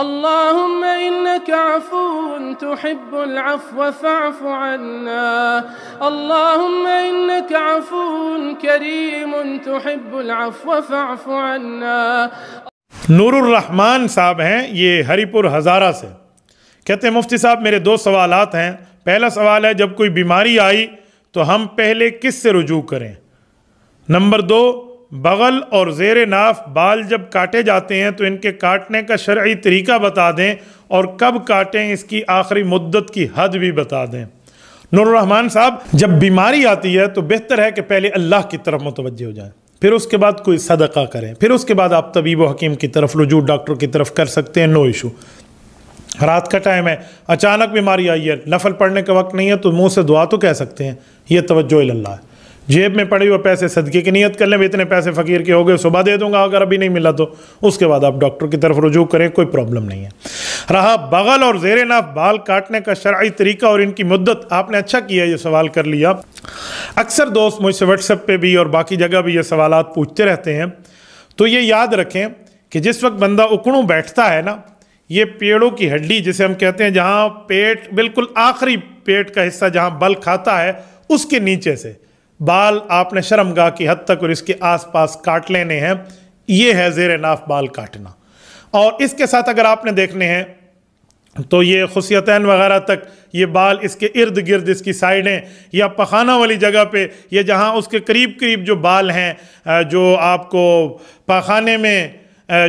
اللهم إنك عفو تحب العفو فاعف عنا اللهم إنك عفو كريم تحب العفو فاعف عنا नूरुर्रहमान साहब हैं ये हरीपुर हज़ारा से कहते हैं मुफ्ती साहब मेरे दो सवालात हैं पहला सवाल है जब कोई बीमारी आई तो हम पहले किस से रुजू करें नंबर दो बगल और जेर नाफ बाल जब काटे जाते हैं तो इनके काटने का शर्य तरीका बता दें और कब काटें इसकी आखिरी मुद्दत की हद भी बता दें नूररहमान साहब जब बीमारी आती है तो बेहतर है कि पहले अल्लाह की तरफ मुतवजह हो जाए फिर उसके बाद कोई सदका करें फिर उसके बाद आप तबीब हकीम की तरफ रजू डॉक्टर की तरफ कर सकते हैं नो इशू रात का टाइम है अचानक बीमारी आई है नफल पढ़ने का वक्त नहीं है तो मुँह से दुआ तो कह सकते हैं ये तवज्जो है जेब में पड़े हुए पैसे सदके की नीयत कर लें इतने पैसे फ़कीर के हो गए सुबह दे दूंगा अगर अभी नहीं मिला तो उसके बाद आप डॉक्टर की तरफ रुजू करें कोई प्रॉब्लम नहीं है रहा बगल और जेर नाफ बाल काटने का शरा तरीका और इनकी मुद्दत आपने अच्छा किया ये सवाल कर लिया अक्सर दोस्त मुझसे व्हाट्सएप पर भी और बाकी जगह भी ये सवाल पूछते रहते हैं तो ये याद रखें कि जिस वक्त बंदा उकड़ू बैठता है ना ये पेड़ों की हड्डी जिसे हम कहते हैं जहाँ पेट बिल्कुल आखिरी पेट का हिस्सा जहाँ बल खाता है उसके नीचे से बाल आपने शर्मगाह की हद तक और इसके आसपास काट लेने हैं ये है जेर नाफ बाल काटना और इसके साथ अगर आपने देखने हैं तो ये खसियतन वगैरह तक ये बाल इसके इर्द गिर्द इसकी साइडें या पखाना वाली जगह पे ये जहाँ उसके करीब करीब जो बाल हैं जो आपको पखाने में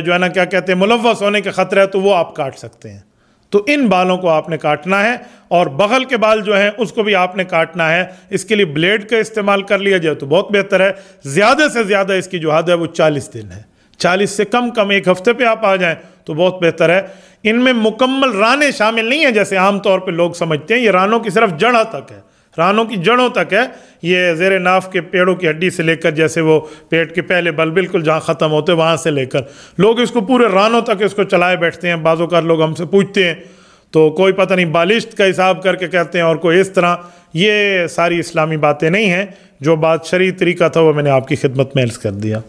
जो है ना क्या कहते हैं मुलवस होने के ख़तरे है तो वो आप काट सकते हैं तो इन बालों को आपने काटना है और बगल के बाल जो हैं उसको भी आपने काटना है इसके लिए ब्लेड का इस्तेमाल कर लिया जाए तो बहुत बेहतर है ज़्यादा से ज़्यादा इसकी जो हद है वो चालीस दिन है चालीस से कम कम एक हफ्ते पे आप आ जाएं तो बहुत बेहतर है इनमें मुकम्मल राने शामिल नहीं है जैसे आमतौर पर लोग समझते हैं ये रानों की सिर्फ जड़ा तक है रानों की जड़ों तक है ये जेर नाफ के पेड़ों की हड्डी से लेकर जैसे वो पेट के पहले बल बिल्कुल जहाँ ख़त्म होते हैं वहाँ से लेकर लोग इसको पूरे रानों तक इसको चलाए बैठते हैं बाजों का लोग हमसे पूछते हैं तो कोई पता नहीं बालिश्त का हिसाब करके कहते हैं और कोई इस तरह ये सारी इस्लामी बातें नहीं हैं जो बात शरी तरीका था वो मैंने आपकी खिदमत में अर्ज़ कर दिया